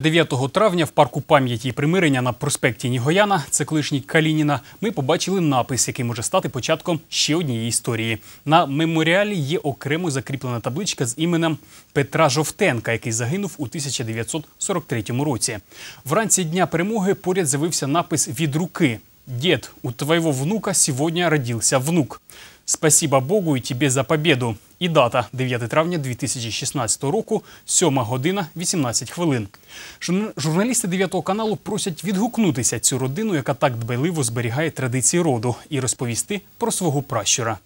9 травня в парку пам'яті і примирення на проспекті Нігояна, це колишній Калініна, ми побачили напис, який може стати початком ще однієї історії. На меморіалі є окремо закріплена табличка з іменем Петра Жовтенка, який загинув у 1943 році. Вранці дня перемоги поряд з'явився напис від руки. Дід, у твоєго внука сьогодні родився внук. Спасибо Богу і тебе за побіду. І дата 9 травня 2016 року, 7 година 18 хвилин. Журналісти 9 каналу просять відгукнутися цю родину, яка так дбайливо зберігає традиції роду, і розповісти про свого пращура.